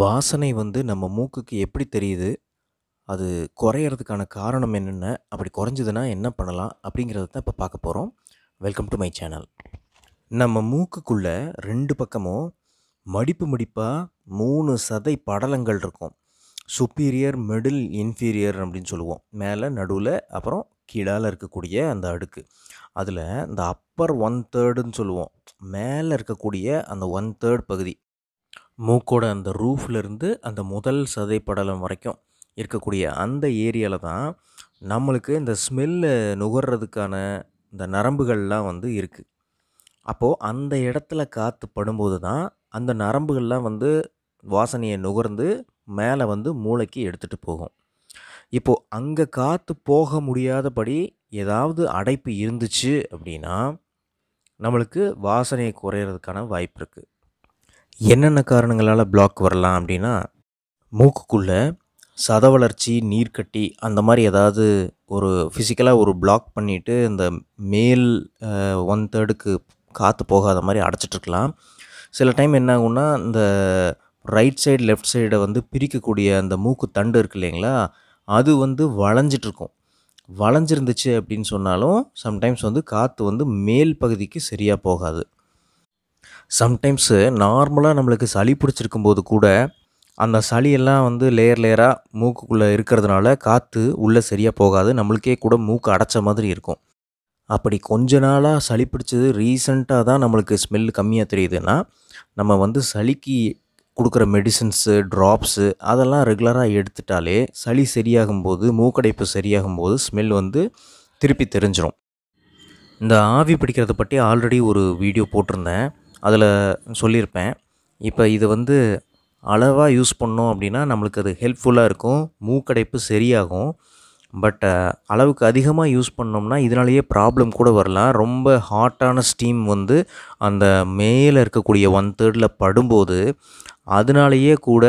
வாசனை வந்து நம்ம மூக்குக்கு எப்படி தெரியுது அது குறையிறதுக்கான காரணம் என்னென்ன அப்படி குறைஞ்சதுன்னா என்ன பண்ணலாம் அப்படிங்கிறத தான் இப்போ பார்க்க போகிறோம் வெல்கம் டு மை சேனல் நம்ம மூக்குக்குள்ளே ரெண்டு பக்கமும் மடிப்பு மடிப்பாக மூணு சதை படலங்கள் இருக்கும் சுப்பீரியர் மிடில் இன்ஃபீரியர் அப்படின்னு சொல்லுவோம் மேலே நடுவில் அப்புறம் கீழால் இருக்கக்கூடிய அந்த அடுக்கு அதில் இந்த அப்பர் ஒன் தேர்டுன்னு சொல்லுவோம் மேலே இருக்கக்கூடிய அந்த ஒன் தேர்ட் பகுதி மூக்கோட அந்த ரூஃப்லேருந்து அந்த முதல் சதைப்படலம் வரைக்கும் இருக்கக்கூடிய அந்த ஏரியாவில் தான் நம்மளுக்கு இந்த ஸ்மெல்லை நுகர்றதுக்கான இந்த நரம்புகள்லாம் வந்து இருக்குது அப்போது அந்த இடத்துல காற்று படும்போது தான் அந்த நரம்புகள்லாம் வந்து வாசனையை நுகர்ந்து மேலே வந்து மூளைக்கு எடுத்துகிட்டு போகும் இப்போது அங்கே காற்று போக முடியாதபடி ஏதாவது அடைப்பு இருந்துச்சு அப்படின்னா நம்மளுக்கு வாசனையை குறையிறதுக்கான வாய்ப்பு இருக்குது என்னென்ன காரணங்களால் பிளாக் வரலாம் அப்படின்னா மூக்குக்குள்ளே சத வளர்ச்சி நீர்க்கட்டி அந்த மாதிரி ஏதாவது ஒரு ஃபிசிக்கலாக ஒரு பிளாக் பண்ணிவிட்டு இந்த மேல் ஒன் தேர்டுக்கு காற்று போகாத மாதிரி அடைச்சிட்ருக்கலாம் சில டைம் என்ன இந்த ரைட் சைடு லெஃப்ட் சைடை வந்து பிரிக்கக்கூடிய அந்த மூக்கு தண்டு இருக்கு இல்லைங்களா அது வந்து வளைஞ்சிட்ருக்கும் வளைஞ்சிருந்துச்சு அப்படின்னு சொன்னாலும் சம்டைம்ஸ் வந்து காற்று வந்து மேல் பகுதிக்கு சரியாக போகாது சம்டைம்ஸு நார்மலாக நம்மளுக்கு சளி பிடிச்சிருக்கும் போது கூட அந்த சளியெல்லாம் வந்து லேயர் லேயராக மூக்குக்குள்ளே இருக்கிறதுனால காற்று உள்ளே சரியாக போகாது நம்மளுக்கே கூட மூக்கு அடைச்ச மாதிரி இருக்கும் அப்படி கொஞ்ச நாளாக சளி பிடிச்சது ரீசண்டாக தான் நம்மளுக்கு ஸ்மெல் கம்மியாக தெரியுதுன்னா நம்ம வந்து சளிக்கு கொடுக்குற மெடிசின்ஸு ட்ராப்ஸு அதெல்லாம் ரெகுலராக எடுத்துட்டாலே சளி சரியாகும்போது மூக்கடைப்பு சரியாகும்போது ஸ்மெல் வந்து திருப்பி தெரிஞ்சிடும் இந்த ஆவி பிடிக்கிறத பற்றி ஆல்ரெடி ஒரு வீடியோ போட்டிருந்தேன் அதில் சொல்லியிருப்பேன் இப்போ இது வந்து அளவாக யூஸ் பண்ணோம் அப்படின்னா நம்மளுக்கு அது ஹெல்ப்ஃபுல்லாக இருக்கும் மூக்கடைப்பு சரியாகும் பட் அளவுக்கு அதிகமாக யூஸ் பண்ணோம்னா இதனாலேயே ப்ராப்ளம் கூட வரலாம் ரொம்ப ஹாட்டான ஸ்டீம் வந்து அந்த மேலே இருக்கக்கூடிய ஒன் தேர்டில் படும்போது அதனாலேயே கூட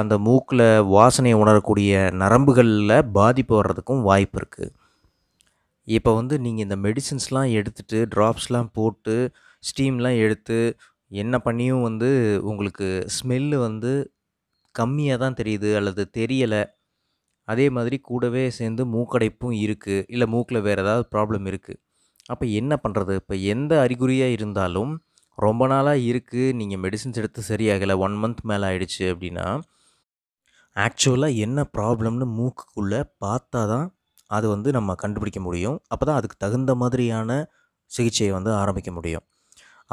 அந்த மூக்கில் வாசனையை உணரக்கூடிய நரம்புகளில் பாதிப்பு வர்றதுக்கும் வாய்ப்பு இருக்குது இப்போ வந்து நீங்கள் இந்த மெடிசின்ஸ்லாம் எடுத்துகிட்டு ட்ராப்ஸ்லாம் போட்டு ஸ்டீம்லாம் எடுத்து என்ன பண்ணியும் வந்து உங்களுக்கு ஸ்மெல்லு வந்து கம்மியாக தான் தெரியுது அல்லது தெரியலை அதே மாதிரி கூடவே சேர்ந்து மூக்கடைப்பும் இருக்குது இல்லை மூக்கில் வேறு ஏதாவது ப்ராப்ளம் இருக்குது அப்போ என்ன பண்ணுறது இப்போ எந்த அறிகுறியாக இருந்தாலும் ரொம்ப நாளாக இருக்குது நீங்கள் மெடிசின்ஸ் எடுத்து சரியாகலை ஒன் மந்த் மேலே ஆயிடுச்சு அப்படின்னா ஆக்சுவலாக என்ன ப்ராப்ளம்னு மூக்குக்குள்ளே பார்த்தா தான் அது வந்து நம்ம கண்டுபிடிக்க முடியும் அப்போ தான் அதுக்கு தகுந்த மாதிரியான சிகிச்சையை வந்து ஆரம்பிக்க முடியும்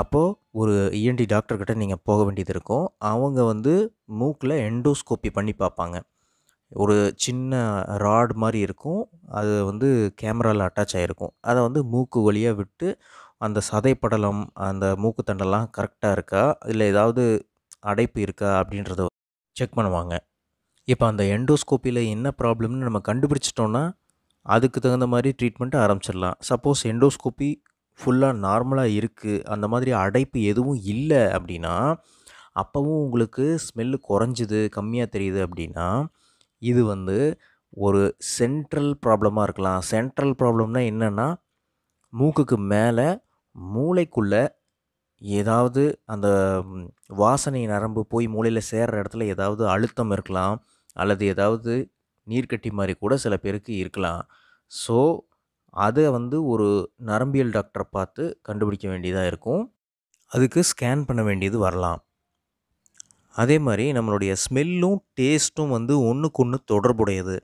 அப்போது ஒரு இஎன்டி e டாக்டர்கிட்ட நீங்கள் போக வேண்டியது இருக்கும் அவங்க வந்து மூக்கில் எண்டோஸ்கோப்பி பண்ணி பார்ப்பாங்க ஒரு சின்ன ராட் மாதிரி இருக்கும் அது வந்து கேமராவில் அட்டாச் ஆகிருக்கும் அதை வந்து மூக்கு வழியாக விட்டு அந்த சதைப்படலம் அந்த மூக்கு தண்டெல்லாம் கரெக்டாக இருக்கா இல்லை ஏதாவது அடைப்பு இருக்கா அப்படின்றத செக் பண்ணுவாங்க இப்போ அந்த எண்டோஸ்கோப்பியில் என்ன ப்ராப்ளம்னு நம்ம கண்டுபிடிச்சிட்டோன்னா அதுக்கு தகுந்த மாதிரி ட்ரீட்மெண்ட்டை ஆரம்பிச்சிடலாம் சப்போஸ் எண்டோஸ்கோப்பி ஃபுல்லாக நார்மலாக இருக்குது அந்த மாதிரி அடைப்பு எதுவும் இல்லை அப்படின்னா அப்போவும் உங்களுக்கு ஸ்மெல்லு குறைஞ்சிது கம்மியாக தெரியுது அப்படின்னா இது வந்து ஒரு சென்ட்ரல் ப்ராப்ளமாக இருக்கலாம் சென்ட்ரல் ப்ராப்ளம்னா என்னென்னா மூக்குக்கு மேலே மூளைக்குள்ளே ஏதாவது அந்த வாசனை நரம்பு போய் மூளையில் சேர்கிற இடத்துல ஏதாவது அழுத்தம் இருக்கலாம் அல்லது ஏதாவது நீர்க்கட்டி மாதிரி கூட சில பேருக்கு இருக்கலாம் ஸோ அதை வந்து ஒரு நரம்பியல் டாக்டரை பார்த்து கண்டுபிடிக்க வேண்டியதாக இருக்கும் அதுக்கு ஸ்கேன் பண்ண வேண்டியது வரலாம் அதே மாதிரி நம்மளுடைய ஸ்மெல்லும் டேஸ்ட்டும் வந்து ஒன்றுக்கு ஒன்று தொடர்புடையது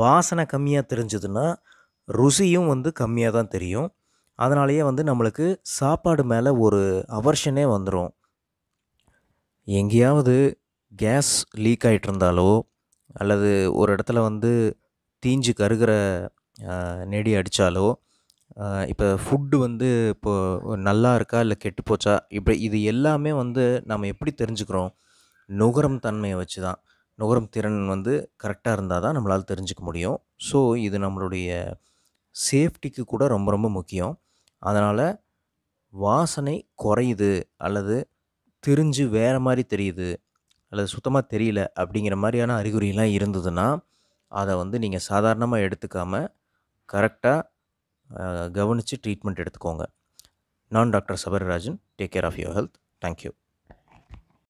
வாசனை கம்மியாக தெரிஞ்சதுன்னா ருசியும் வந்து கம்மியாக தான் தெரியும் அதனாலேயே வந்து நம்மளுக்கு சாப்பாடு மேலே ஒரு அவர்ஷனே வந்துடும் எங்கேயாவது கேஸ் லீக் ஆகிட்டு இருந்தாலோ அல்லது ஒரு இடத்துல வந்து தீஞ்சு கருகிற நெடி அடித்தாலோ இப்போ ஃபுட்டு வந்து இப்போது நல்லா இருக்கா இல்லை கெட்டு போச்சா இப்போ இது எல்லாமே வந்து நம்ம எப்படி தெரிஞ்சுக்கிறோம் நுகரம் தன்மையை வச்சு தான் நுகரம் திறன் வந்து கரெக்டாக இருந்தால் தான் நம்மளால் தெரிஞ்சுக்க முடியும் ஸோ இது நம்மளுடைய சேஃப்டிக்கு கூட ரொம்ப ரொம்ப முக்கியம் அதனால் வாசனை குறையுது அல்லது தெரிஞ்சு வேறு மாதிரி தெரியுது அல்லது சுத்தமாக தெரியல அப்படிங்கிற மாதிரியான அறிகுறியெல்லாம் இருந்ததுன்னா அதை வந்து நீங்கள் சாதாரணமாக எடுத்துக்காமல் கரெக்டாக கவனித்து ட்ரீட்மெண்ட் எடுத்துக்கோங்க நான் doctor Sabarirajan take care of your health thank you